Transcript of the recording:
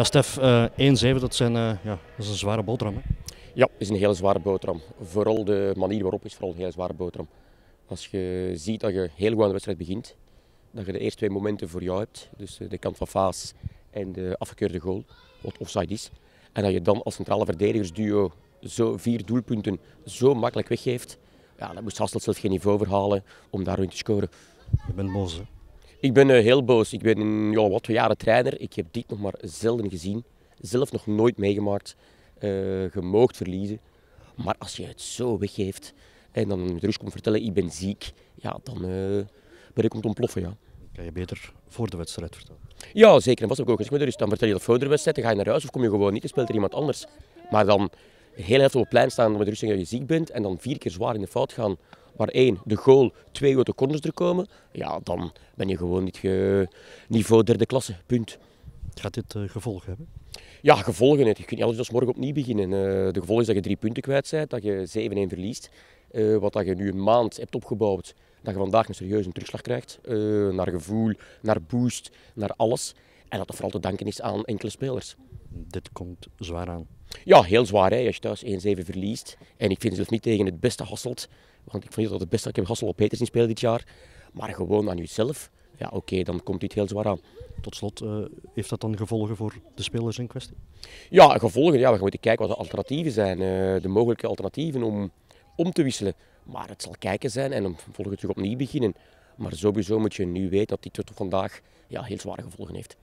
Ja, Stef, 1-7, eh, dat, zijn, eh, ja, dat is een zware boterham. Hè? Ja, is een hele zware boterham. Vooral de manier waarop is vooral een hele zware boterham. Als je ziet dat je heel goed aan de wedstrijd begint, dat je de eerste twee momenten voor jou hebt, dus eh, de kant van Faas en de afgekeurde goal, wat offside is, en dat je dan als centrale verdedigersduo zo vier doelpunten zo makkelijk weggeeft, ja, dan moest Hasselt zelf geen niveau verhalen om daarin te scoren. Je bent boos, hè? Ik ben eh, heel boos. Ik ben in ja, wat jaren trainer. Ik heb dit nog maar zelden gezien. Zelf nog nooit meegemaakt. Uh, je verliezen. Maar als je het zo weggeeft en dan met rust komt vertellen, ik ben ziek. Ja, dan uh, ben ik om te ontploffen, ja. Kan je beter voor de wedstrijd vertellen? Ja, zeker. En was ook eens met de rust. Dan vertel je dat voor de wedstrijd, dan ga je naar huis of kom je gewoon niet en speelt er iemand anders. Maar dan heel even op het plein staan met de rusting dat je ziek bent en dan vier keer zwaar in de fout gaan, waar één, de goal, twee grote corners er komen, ja, dan ben je gewoon niet ge... niveau derde klasse, punt. Gaat dit eh, gevolgen hebben? Ja, gevolgen. Het. Je kunt niet alles als morgen opnieuw beginnen. Uh, de gevolg is dat je drie punten kwijt bent, dat je 7-1 verliest. Eh, wat dat je nu een maand hebt opgebouwd, dat je vandaag een serieuze terugslag krijgt. naar gevoel, naar boost, naar alles. En dat dat vooral te danken is aan enkele spelers. Dit komt zwaar aan. Ja, heel zwaar. Hè. Als je thuis 1-7 verliest. En ik vind zelfs niet tegen het beste Hasselt. Want ik vond dat het beste. Ik heb Hassel op Peters zien spelen dit jaar. Maar gewoon aan jezelf. Ja, oké, dan komt dit heel zwaar aan. Tot slot, eh, heeft dat dan gevolgen voor de spelers in kwestie? Ja, gevolgen. Ja, we gaan moeten kijken wat de alternatieven zijn. Eh, de mogelijke alternatieven om om te wisselen. Maar het zal kijken zijn en volgend terug opnieuw beginnen. Maar sowieso moet je nu weten dat dit tot vandaag ja, heel zware gevolgen heeft.